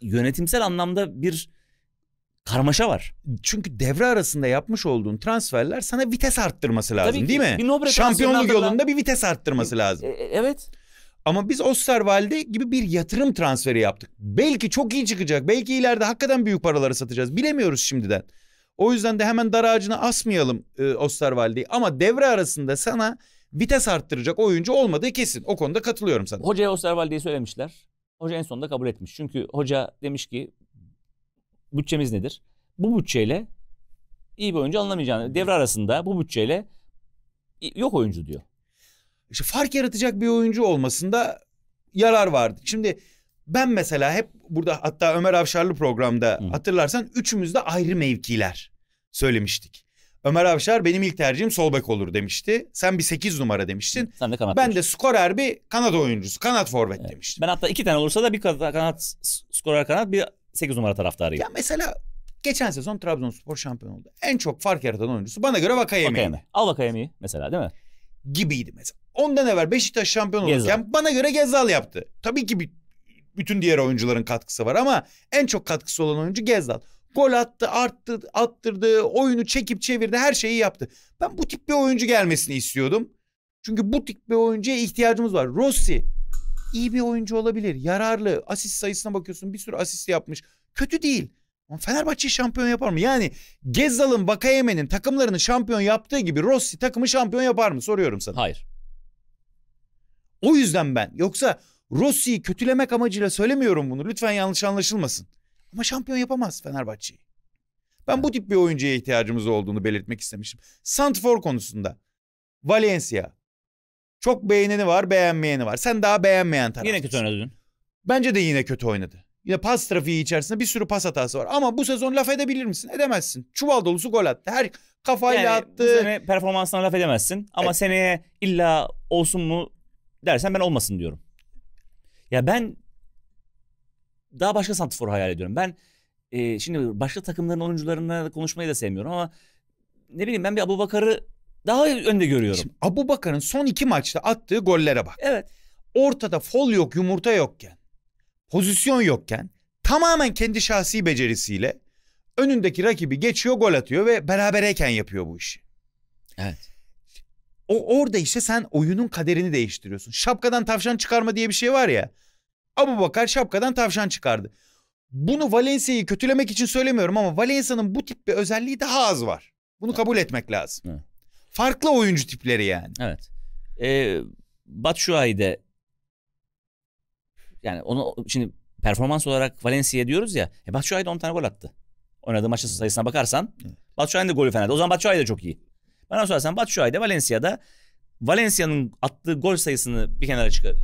yönetimsel anlamda bir karmaşa var. Çünkü devre arasında yapmış olduğun transferler sana vites arttırması lazım Tabii ki, değil mi? Bir Şampiyonluk yolunda bir vites arttırması e, lazım. E, evet. Ama biz Osterwalde gibi bir yatırım transferi yaptık. Belki çok iyi çıkacak. Belki ileride hakikaten büyük paraları satacağız. Bilemiyoruz şimdiden. O yüzden de hemen dar ağacına asmayalım e, Osterwalde'yi. Ama devre arasında sana vites arttıracak oyuncu olmadığı kesin. O konuda katılıyorum sana. Hocaya Osterwalde'yi söylemişler. Hoca en sonunda kabul etmiş. Çünkü hoca demiş ki bütçemiz nedir? Bu bütçeyle iyi bir oyuncu alınamayacağını devre arasında bu bütçeyle yok oyuncu diyor. İşte fark yaratacak bir oyuncu olmasında yarar vardı. Şimdi ben mesela hep burada hatta Ömer Avşarlı programda Hı. hatırlarsan üçümüz de ayrı mevkiler söylemiştik. Ömer Avşar benim ilk tercihim sol bek olur demişti. Sen bir 8 numara demiştin. Sen de kanat Ben demiştin. de skorer bir kanat oyuncusu, kanat forvet evet. demiştim. Ben hatta iki tane olursa da bir kanat skorer kanat bir 8 numara taraftarıyım. Ya mesela geçen sezon Trabzonspor şampiyon oldu. En çok fark yaratan oyuncusu bana göre Vakayemi. Vakayemi. Al Vakayemi mesela değil mi? Gibiydi mesela. Ondan evvel Beşiktaş şampiyon Gezal. olurken bana göre Gezal yaptı. Tabii ki bir bütün diğer oyuncuların katkısı var ama en çok katkısı olan oyuncu Gezdal. Gol attı, arttı, attırdı, oyunu çekip çevirdi, her şeyi yaptı. Ben bu tip bir oyuncu gelmesini istiyordum. Çünkü bu tip bir oyuncuya ihtiyacımız var. Rossi iyi bir oyuncu olabilir. Yararlı. Asist sayısına bakıyorsun bir sürü asist yapmış. Kötü değil. Ama Fenerbahçe şampiyon yapar mı? Yani Gezzal'ın, Bakayeme'nin takımlarını şampiyon yaptığı gibi Rossi takımı şampiyon yapar mı? Soruyorum sana. Hayır. O yüzden ben. Yoksa Rossi'yi kötülemek amacıyla söylemiyorum bunu. Lütfen yanlış anlaşılmasın. Ama şampiyon yapamaz Fenerbahçe'yi. Ben bu tip bir oyuncuya ihtiyacımız olduğunu belirtmek istemiştim. Santfor konusunda. Valencia. Çok beğeneni var, beğenmeyeni var. Sen daha beğenmeyen taraf. Yine kötü oynadın. Bence de yine kötü oynadı. Yine pas trafiği içerisinde bir sürü pas hatası var. Ama bu sezon laf edebilir misin? Edemezsin. Çuval dolusu gol attı. Her kafayla yani, attı. Bu performansına laf edemezsin. Ama evet. seneye illa olsun mu dersen ben olmasın diyorum. Ya ben daha başka santifor hayal ediyorum. Ben e, şimdi başka takımların oyuncularına konuşmayı da sevmiyorum ama ne bileyim ben bir Abu Bakar'ı daha önde görüyorum. Şimdi Abu Bakar'ın son iki maçta attığı gollere bak. Evet. Ortada fol yok yumurta yokken pozisyon yokken tamamen kendi şahsi becerisiyle önündeki rakibi geçiyor gol atıyor ve berabereyken yapıyor bu işi. Evet. O orada işte sen oyunun kaderini değiştiriyorsun. Şapkadan tavşan çıkarma diye bir şey var ya. Abu Bakar şapkadan tavşan çıkardı. Bunu Valencia'yı kötülemek için söylemiyorum ama Valencia'nın bu tip bir özelliği daha az var. Bunu kabul etmek lazım. Evet. Farklı oyuncu tipleri yani. Evet. Ee, Batshuayi'de yani onu şimdi performans olarak Valencia diyoruz ya. E Batshuayi de 10 tane gol attı. Oynadığı maçın sayısına bakarsan evet. Batshuayi'nin de golü fena. O zaman Batshuayi de çok iyi. Bana sorarsan Batshuayi'de Valencia'da Valencia'nın attığı gol sayısını bir kenara çıkar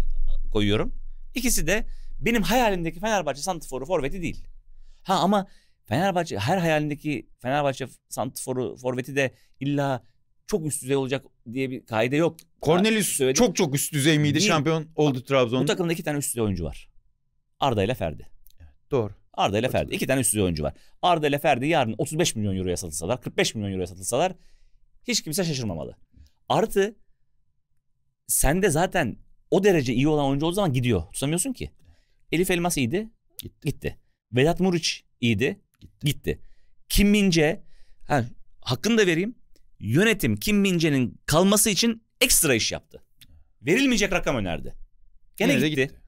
koyuyorum. İkisi de benim hayalimdeki Fenerbahçe santiforu forveti değil. Ha ama Fenerbahçe her hayalindeki Fenerbahçe santiforu forveti de illa çok üst düzey olacak diye bir kaide yok. Cornelius söyledim. çok çok üst düzey miydi? Değil. Şampiyon oldu Trabzon. Bu takımda iki tane üst düzey oyuncu var. Arda ile Ferdi. doğru. Arda ile Ferdi. İki tane üst düzey oyuncu var. Arda ile Ferdi yarın 35 milyon euroya satılsalar, 45 milyon euroya satılsalar hiç kimse şaşırmamalı. Artı sen de zaten o derece iyi olan oyuncu olduğu zaman gidiyor. Tutamıyorsun ki. Elif Elmas iyiydi. Gitti. gitti. Vedat Muriç iyiydi. Gitti. gitti. Kim Mince ha, hakkını da vereyim. Yönetim Kim Mince'nin kalması için ekstra iş yaptı. Verilmeyecek rakam önerdi. Gene Yine gitti. gitti.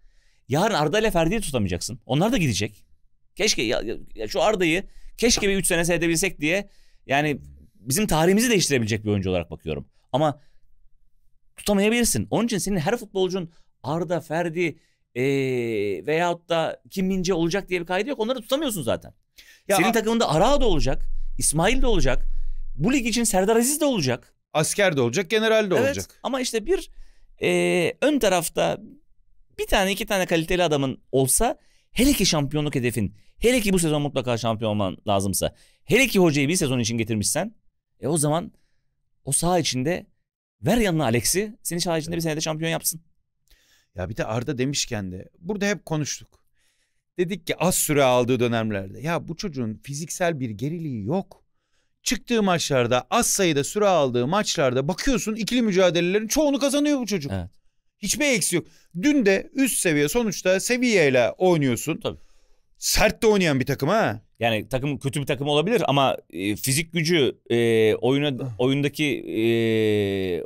Yarın Arda ile Ferdi'yi tutamayacaksın. Onlar da gidecek. Keşke ya, ya şu Arda'yı keşke bir 3 sene seyredebilsek diye yani bizim tarihimizi değiştirebilecek bir oyuncu olarak bakıyorum. Ama tutamayabilirsin. Onun için senin her futbolcun Arda, Ferdi e, veyahut da Kim Mince olacak diye bir kaydı yok. Onları tutamıyorsun zaten. Ya, senin takımında Ara da olacak, İsmail de olacak. Bu lig için Serdar Aziz de olacak. Asker de olacak, general de evet, olacak. Ama işte bir e, ön tarafta bir tane iki tane kaliteli adamın olsa hele ki şampiyonluk hedefin, hele ki bu sezon mutlaka şampiyon olman lazımsa, hele ki hocayı bir sezon için getirmişsen e o zaman o saha içinde ver yanına Alex'i seni saha içinde bir senede şampiyon yapsın. Ya bir de Arda demişken de burada hep konuştuk. Dedik ki az süre aldığı dönemlerde ya bu çocuğun fiziksel bir geriliği yok. Çıktığı maçlarda az sayıda süre aldığı maçlarda bakıyorsun ikili mücadelelerin çoğunu kazanıyor bu çocuk. Evet. Hiçbir eksi yok. Dün de üst seviye sonuçta seviyeyle oynuyorsun. Tabii sert de oynayan bir takım ha. Yani takım kötü bir takım olabilir ama e, fizik gücü, e, oyuna oyundaki e,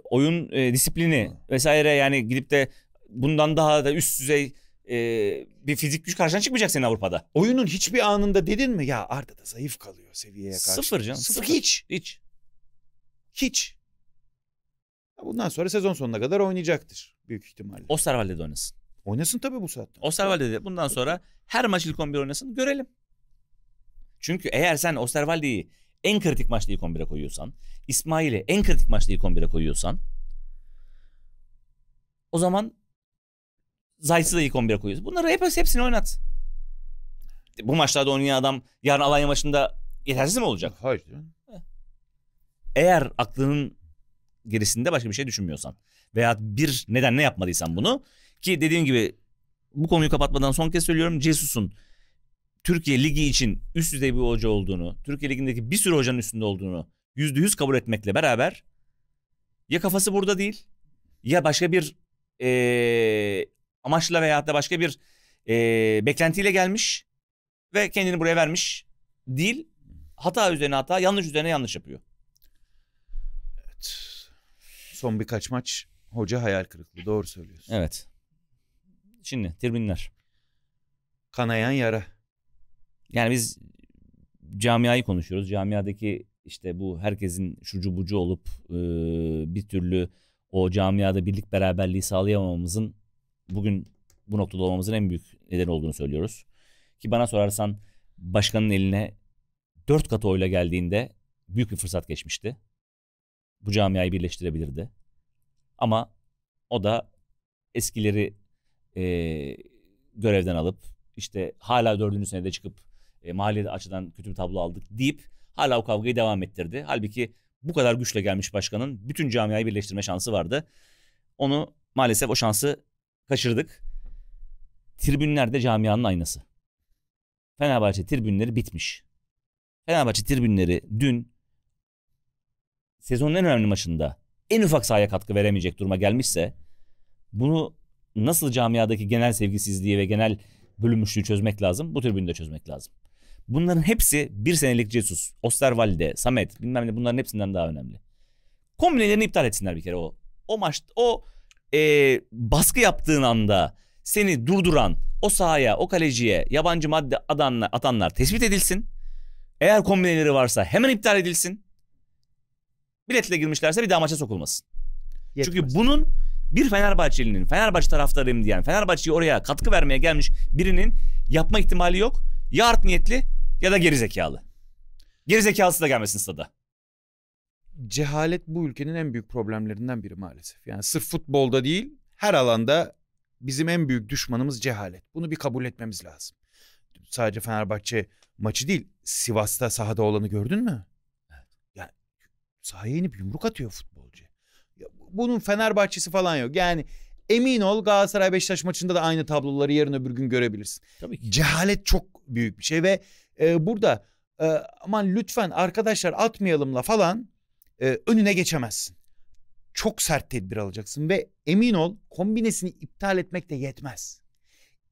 oyun e, disiplini vesaire yani gidip de bundan daha da üst düzey e, bir fizik güç karşına çıkmayacak senin Avrupa'da. Oyunun hiçbir anında dedin mi ya Arda da zayıf kalıyor seviyeye karşı. Sıfır canım. Sıfır, sıfır. hiç. Hiç. Hiç. Bundan sonra sezon sonuna kadar oynayacaktır büyük ihtimalle. O de oynasın. Oynasın tabii bu saatten. Osterwalde dedi bundan sonra her maç ilk 11 oynasın görelim. Çünkü eğer sen Osterwalde'yi en kritik maçta ilk 11'e koyuyorsan, İsmail'i en kritik maçta ilk 11'e koyuyorsan o zaman Zayt'sı da ilk 11'e koyuyorsun. Bunları hep, hepsini oynat. Bu maçlarda oynayan adam yarın Alanya maçında yetersiz mi olacak? Hayır. Eğer aklının gerisinde başka bir şey düşünmüyorsan veya bir neden ne yapmadıysan bunu ki dediğim gibi bu konuyu kapatmadan son kez söylüyorum. Cesus'un Türkiye Ligi için üst düzey bir hoca olduğunu, Türkiye Ligi'ndeki bir sürü hocanın üstünde olduğunu yüzde yüz kabul etmekle beraber ya kafası burada değil ya başka bir e, amaçla veya da başka bir e, beklentiyle gelmiş ve kendini buraya vermiş değil. Hata üzerine hata, yanlış üzerine yanlış yapıyor. Evet. Son birkaç maç hoca hayal kırıklığı. Doğru söylüyorsun. Evet. Şimdi tribünler. Kanayan yara. Yani biz camiayı konuşuyoruz. Camiadaki işte bu herkesin şucu bucu olup e, bir türlü o camiada birlik beraberliği sağlayamamamızın bugün bu noktada olmamızın en büyük nedeni olduğunu söylüyoruz. Ki bana sorarsan başkanın eline dört kat oyla geldiğinde büyük bir fırsat geçmişti. Bu camiayı birleştirebilirdi. Ama o da eskileri e, görevden alıp işte hala dördüncü senede çıkıp e, mali açıdan kötü bir tablo aldık deyip hala o kavgayı devam ettirdi. Halbuki bu kadar güçle gelmiş başkanın bütün camiayı birleştirme şansı vardı. Onu maalesef o şansı kaçırdık. Tribünlerde camianın aynası. Fenerbahçe tribünleri bitmiş. Fenerbahçe tribünleri dün sezonun en önemli maçında en ufak sahaya katkı veremeyecek duruma gelmişse bunu nasıl camiadaki genel sevgisizliği ve genel bölünmüşlüğü çözmek lazım. Bu tribünü de çözmek lazım. Bunların hepsi bir senelik Jesus, Osterwalde, Samet bilmem ne bunların hepsinden daha önemli. Kombinelerini iptal etsinler bir kere o. O maç, o e, baskı yaptığın anda seni durduran o sahaya, o kaleciye yabancı madde adanlar, atanlar tespit edilsin. Eğer kombineleri varsa hemen iptal edilsin. Biletle girmişlerse bir daha maça sokulmasın. Yetmez. Çünkü bunun bir Fenerbahçelinin, Fenerbahçe taraftarıyım diyen, Fenerbahçe'ye oraya katkı vermeye gelmiş birinin yapma ihtimali yok. Ya art niyetli ya da gerizekalı. Gerizekalısı da gelmesin stada. Cehalet bu ülkenin en büyük problemlerinden biri maalesef. Yani sırf futbolda değil her alanda bizim en büyük düşmanımız cehalet. Bunu bir kabul etmemiz lazım. Sadece Fenerbahçe maçı değil Sivas'ta sahada olanı gördün mü? Evet. Yani sahaya inip yumruk atıyor futbol bunun Fenerbahçesi falan yok. Yani emin ol Galatasaray Beşiktaş maçında da aynı tabloları yarın öbür gün görebilirsin. Tabii ki. Cehalet çok büyük bir şey ve e, burada e, aman lütfen arkadaşlar atmayalımla falan e, önüne geçemezsin. Çok sert tedbir alacaksın ve emin ol kombinesini iptal etmek de yetmez.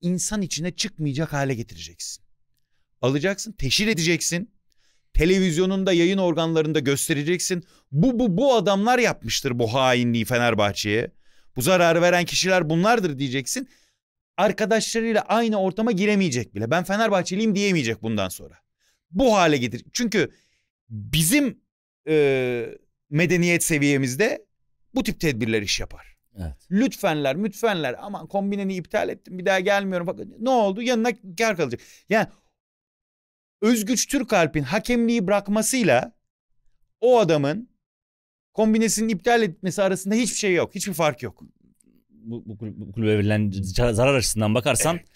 İnsan içine çıkmayacak hale getireceksin. Alacaksın, teşhir edeceksin televizyonunda yayın organlarında göstereceksin. Bu bu bu adamlar yapmıştır bu hainliği Fenerbahçe'ye. Bu zararı veren kişiler bunlardır diyeceksin. Arkadaşlarıyla aynı ortama giremeyecek bile. Ben Fenerbahçeliyim diyemeyecek bundan sonra. Bu hale getir. Çünkü bizim e, medeniyet seviyemizde bu tip tedbirler iş yapar. Evet. Lütfenler, mütfenler aman kombineni iptal ettim bir daha gelmiyorum. Bak, ne oldu yanına kar kalacak. Yani Özgüç Türkalp'in hakemliği bırakmasıyla o adamın kombinesinin iptal etmesi arasında hiçbir şey yok. Hiçbir fark yok. Bu, bu, kulübe, bu kulübe verilen zarar açısından bakarsan evet.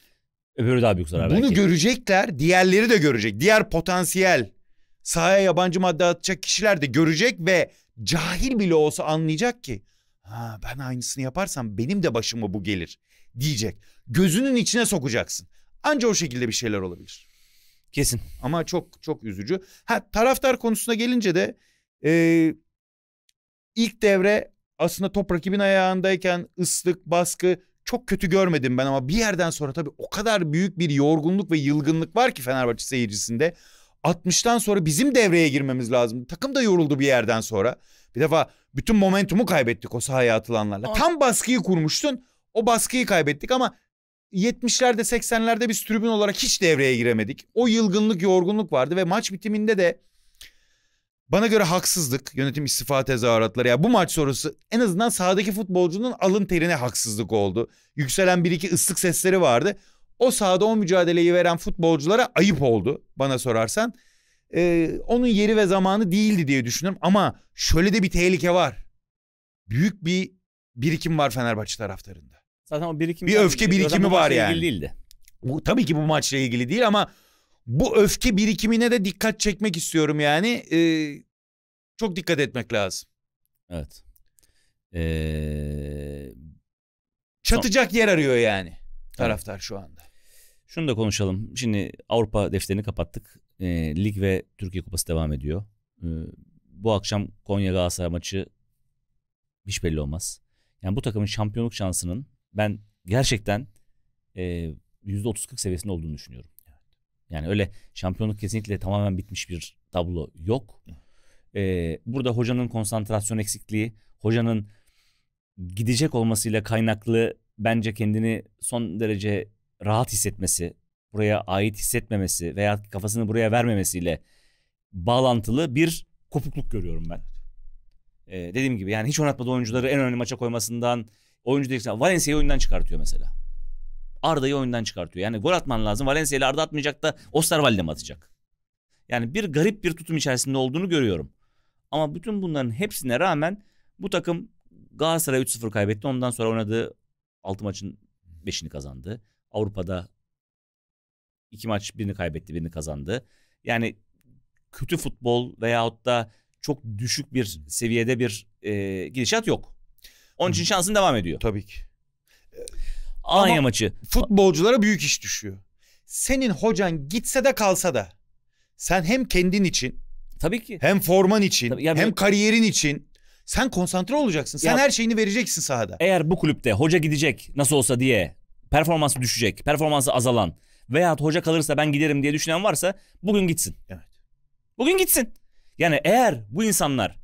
Eh. öbürü daha büyük zarar Bunu belki. görecekler. Diğerleri de görecek. Diğer potansiyel sahaya yabancı madde atacak kişiler de görecek ve cahil bile olsa anlayacak ki ha ben aynısını yaparsam benim de başıma bu gelir diyecek. Gözünün içine sokacaksın. Anca o şekilde bir şeyler olabilir. Kesin. Ama çok çok üzücü. Ha taraftar konusuna gelince de e, ilk devre aslında top rakibin ayağındayken ıslık, baskı çok kötü görmedim ben ama bir yerden sonra tabii o kadar büyük bir yorgunluk ve yılgınlık var ki Fenerbahçe seyircisinde. 60'tan sonra bizim devreye girmemiz lazım. Takım da yoruldu bir yerden sonra. Bir defa bütün momentumu kaybettik o sahaya atılanlarla. Tam baskıyı kurmuştun. O baskıyı kaybettik ama 70'lerde 80'lerde biz tribün olarak hiç devreye giremedik. O yılgınlık yorgunluk vardı ve maç bitiminde de bana göre haksızlık yönetim istifa tezahüratları. Ya yani bu maç sonrası en azından sahadaki futbolcunun alın terine haksızlık oldu. Yükselen bir iki ıslık sesleri vardı. O sahada o mücadeleyi veren futbolculara ayıp oldu bana sorarsan. Ee, onun yeri ve zamanı değildi diye düşünüyorum ama şöyle de bir tehlike var. Büyük bir birikim var Fenerbahçe taraftarında. Zaten o birikim bir öfke birikimi var yani. Değildi. Bu, tabii ki bu maçla ilgili değil ama bu öfke birikimine de dikkat çekmek istiyorum yani. Ee, çok dikkat etmek lazım. Evet. Ee, Çatacak son... yer arıyor yani taraftar evet. şu anda. Şunu da konuşalım. Şimdi Avrupa defterini kapattık. E, Lig ve Türkiye Kupası devam ediyor. E, bu akşam Konya Galatasaray maçı hiç belli olmaz. Yani bu takımın şampiyonluk şansının ben gerçekten e, yüzde otuz kırk seviyesinde olduğunu düşünüyorum. Yani öyle şampiyonluk kesinlikle tamamen bitmiş bir tablo yok. Ee, burada hocanın konsantrasyon eksikliği, hocanın gidecek olmasıyla kaynaklı bence kendini son derece rahat hissetmesi, buraya ait hissetmemesi veya kafasını buraya vermemesiyle bağlantılı bir kopukluk görüyorum ben. Ee, dediğim gibi yani hiç oynatmadığı oyuncuları en önemli maça koymasından oyuncu değilse Valencia'yı oyundan çıkartıyor mesela. Arda'yı oyundan çıkartıyor. Yani gol atman lazım. Valencia ile Arda atmayacak da Osterwalde mi atacak? Yani bir garip bir tutum içerisinde olduğunu görüyorum. Ama bütün bunların hepsine rağmen bu takım Galatasaray 3-0 kaybetti. Ondan sonra oynadığı 6 maçın 5'ini kazandı. Avrupa'da 2 maç birini kaybetti birini kazandı. Yani kötü futbol veyahut da çok düşük bir seviyede bir e, gidişat yok. Onun için şansın devam ediyor. Tabii ki. Alanya Ama maçı. Futbolculara büyük iş düşüyor. Senin hocan gitse de kalsa da sen hem kendin için Tabii ki. Hem forman için, Tabii, yani hem kariyerin için sen konsantre olacaksın. Sen ya, her şeyini vereceksin sahada. Eğer bu kulüpte hoca gidecek nasıl olsa diye performansı düşecek, performansı azalan veya hoca kalırsa ben giderim diye düşünen varsa bugün gitsin. Evet. Bugün gitsin. Yani eğer bu insanlar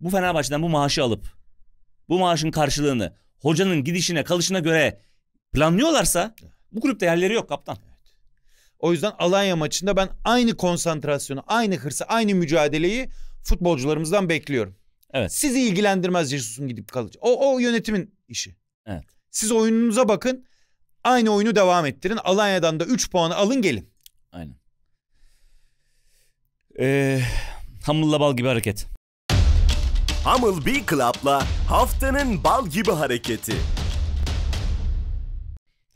bu Fenerbahçe'den bu maaşı alıp bu maaşın karşılığını hocanın gidişine kalışına göre planlıyorlarsa bu kulüpte yerleri yok kaptan. Evet. O yüzden Alanya maçında ben aynı konsantrasyonu, aynı hırsı, aynı mücadeleyi futbolcularımızdan bekliyorum. Evet. Sizi ilgilendirmez Jesus'un gidip kalıcı. O, o yönetimin işi. Evet. Siz oyununuza bakın. Aynı oyunu devam ettirin. Alanya'dan da 3 puanı alın gelin. Aynen. Ee, Hamılla bal gibi hareket. Hummel Bee Club'la haftanın bal gibi hareketi.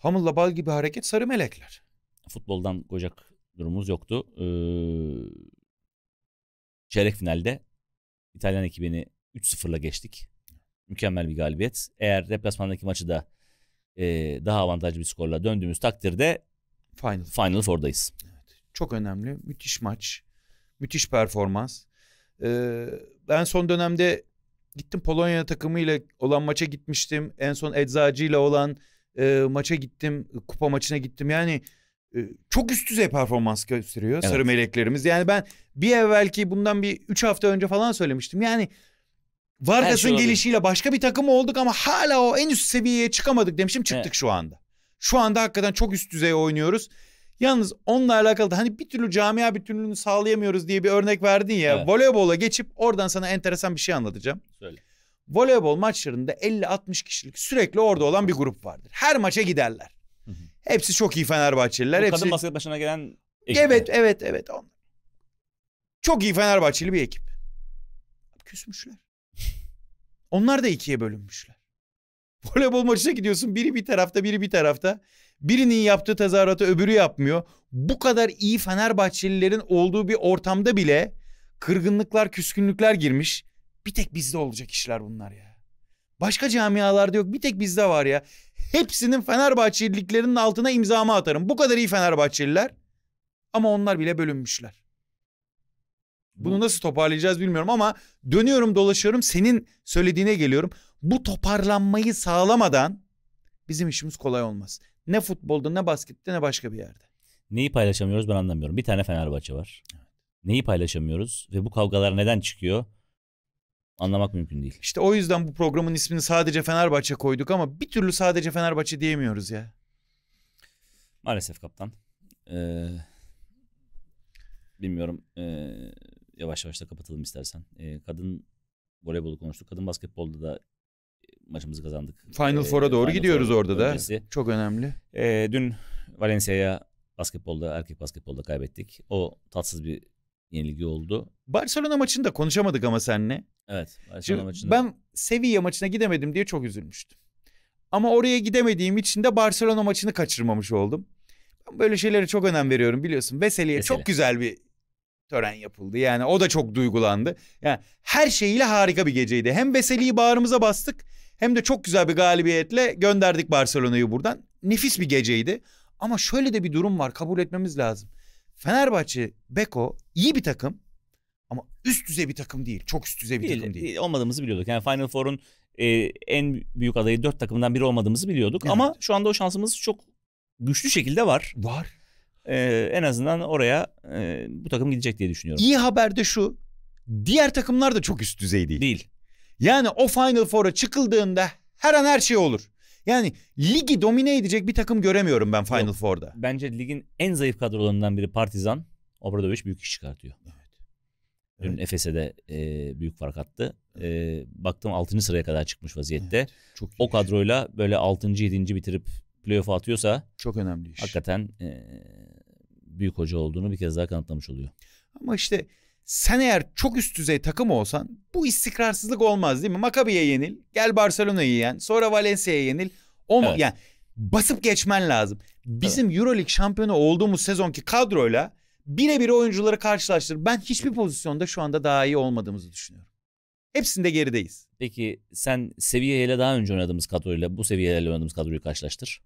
Hummle'la bal gibi hareket sarı melekler. Futboldan kocak durumumuz yoktu. Ee, çeyrek finalde İtalyan ekibini 3-0'la geçtik. Mükemmel bir galibiyet. Eğer deplasmandaki maçı da e, daha avantajlı bir skorla döndüğümüz takdirde Final, Final Four'dayız. Evet, çok önemli. Müthiş maç. Müthiş performans. Ee, ben son dönemde gittim Polonya takımıyla olan maça gitmiştim. En son Eczacı'yla olan e, maça gittim. Kupa maçına gittim. Yani e, çok üst düzey performans gösteriyor evet. sarı meleklerimiz. Yani ben bir evvelki bundan bir 3 hafta önce falan söylemiştim. Yani Vargas'ın şey gelişiyle başka bir takım olduk ama hala o en üst seviyeye çıkamadık demiştim. Çıktık evet. şu anda. Şu anda hakikaten çok üst düzey oynuyoruz. Yalnız onunla alakalı da hani bir türlü camia bütünlüğünü sağlayamıyoruz diye bir örnek verdin ya. Evet. Voleybola geçip oradan sana enteresan bir şey anlatacağım. Söyle. Voleybol maçlarında 50-60 kişilik sürekli orada olan bir grup vardır. Her maça giderler. Hı hı. Hepsi çok iyi Fenerbahçeliler. Bu hepsi... kadın basket başına gelen ekip. Evet, evet, evet. Çok iyi Fenerbahçeli bir ekip. Küsmüşler. Onlar da ikiye bölünmüşler. Voleybol maçına gidiyorsun. Biri bir tarafta, biri bir tarafta. Birinin yaptığı tezahüratı öbürü yapmıyor. Bu kadar iyi Fenerbahçelilerin olduğu bir ortamda bile kırgınlıklar, küskünlükler girmiş. Bir tek bizde olacak işler bunlar ya. Başka camialarda yok. Bir tek bizde var ya. Hepsinin Fenerbahçeliliklerinin altına imzamı atarım. Bu kadar iyi Fenerbahçeliler. Ama onlar bile bölünmüşler. Bunu nasıl toparlayacağız bilmiyorum ama dönüyorum dolaşıyorum senin söylediğine geliyorum. Bu toparlanmayı sağlamadan bizim işimiz kolay olmaz. Ne futbolda ne baskette ne başka bir yerde. Neyi paylaşamıyoruz ben anlamıyorum. Bir tane Fenerbahçe var. Neyi paylaşamıyoruz ve bu kavgalar neden çıkıyor? Anlamak mümkün değil. İşte o yüzden bu programın ismini sadece Fenerbahçe koyduk ama bir türlü sadece Fenerbahçe diyemiyoruz ya. Maalesef kaptan. Ee, bilmiyorum. Ee, yavaş yavaş da kapatalım istersen. Ee, kadın voleybolu konuştuk. Kadın basketbolda da maçımızı kazandık. Final ee, Four'a doğru Final gidiyoruz Four orada öncesi. da. Çok önemli. E, dün Valencia'ya basketbolda, erkek basketbolda kaybettik. O tatsız bir yenilgi oldu. Barcelona maçında konuşamadık ama senle. Evet. Barcelona Şimdi maçında. Ben Sevilla maçına gidemedim diye çok üzülmüştüm. Ama oraya gidemediğim için de Barcelona maçını kaçırmamış oldum. Ben böyle şeylere çok önem veriyorum biliyorsun. Veseli'ye Veseli. çok güzel bir tören yapıldı. Yani o da çok duygulandı. Yani her şeyiyle harika bir geceydi. Hem Veseli'yi bağrımıza bastık hem de çok güzel bir galibiyetle gönderdik Barcelona'yı buradan. Nefis bir geceydi. Ama şöyle de bir durum var kabul etmemiz lazım. Fenerbahçe, Beko iyi bir takım ama üst düzey bir takım değil. Çok üst düzey bir değil, takım değil. Olmadığımızı biliyorduk. Yani Final Four'un e, en büyük adayı dört takımdan biri olmadığımızı biliyorduk. Evet. Ama şu anda o şansımız çok güçlü şekilde var. Var. Ee, en azından oraya e, bu takım gidecek diye düşünüyorum. İyi haber de şu. Diğer takımlar da çok üst düzey değil. Değil. Yani o Final Four'a çıkıldığında her an her şey olur. Yani ligi domine edecek bir takım göremiyorum ben Final Yok, Four'da. Bence ligin en zayıf kadrolarından biri Partizan. Obradoviç büyük iş çıkartıyor. Evet. Dün evet. Efes'e de e, büyük fark attı. E, baktım 6. sıraya kadar çıkmış vaziyette. Evet, çok o kadroyla böyle 6. 7. bitirip playoff'a atıyorsa çok önemli iş. Hakikaten e, büyük hoca olduğunu bir kez daha kanıtlamış oluyor. Ama işte sen eğer çok üst düzey takım olsan bu istikrarsızlık olmaz değil mi? Maccabi'ye yenil, gel Barcelona'yı yen, sonra Valencia'ya yenil. Olma evet. yani basıp geçmen lazım. Bizim evet. EuroLeague şampiyonu olduğumuz sezonki kadroyla birebir oyuncuları karşılaştır. Ben hiçbir pozisyonda şu anda daha iyi olmadığımızı düşünüyorum. Hepsinde gerideyiz. Peki sen seviyeyle daha önce oynadığımız kadroyla bu seviyelerle oynadığımız kadroyu karşılaştır.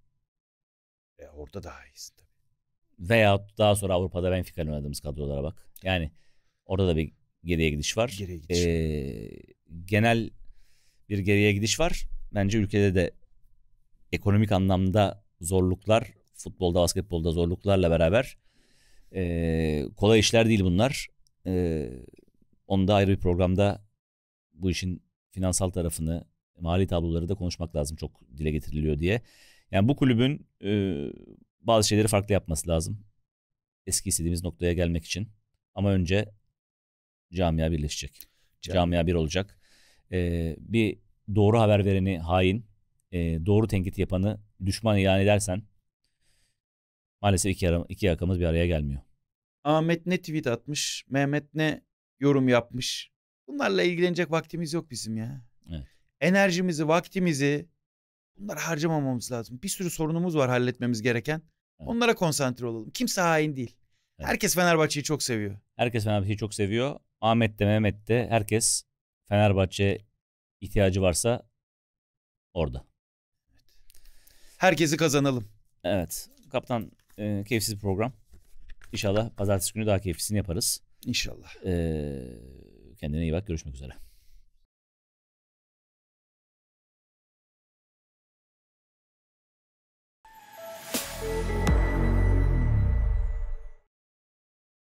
E, orada daha iyisin tabii. Veyahut daha sonra Avrupa'da Benfica'yla oynadığımız kadrolara bak. Yani Orada da bir geriye gidiş var. Geriye gidiş. Ee, genel bir geriye gidiş var. Bence ülkede de ekonomik anlamda zorluklar, futbolda, basketbolda zorluklarla beraber e, kolay işler değil bunlar. E, ee, onu da ayrı bir programda bu işin finansal tarafını, mali tabloları da konuşmak lazım çok dile getiriliyor diye. Yani bu kulübün e, bazı şeyleri farklı yapması lazım. Eski istediğimiz noktaya gelmek için. Ama önce camia birleşecek. Cam. Camia bir olacak. Ee, bir doğru haber vereni hain, e, doğru tenkit yapanı düşman ilan edersen maalesef iki, ara, iki yakamız bir araya gelmiyor. Ahmet ne tweet atmış, Mehmet ne yorum yapmış. Bunlarla ilgilenecek vaktimiz yok bizim ya. Evet. Enerjimizi, vaktimizi bunlara harcamamamız lazım. Bir sürü sorunumuz var halletmemiz gereken. Evet. Onlara konsantre olalım. Kimse hain değil. Evet. Herkes Fenerbahçe'yi çok seviyor. Herkes Fenerbahçe'yi çok seviyor. Ahmet de Mehmet de herkes Fenerbahçe ihtiyacı varsa orada. Herkesi kazanalım. Evet. Kaptan e, keyifsiz bir program. İnşallah pazartesi günü daha keyiflisini yaparız. İnşallah. Ee, kendine iyi bak. Görüşmek üzere. thank you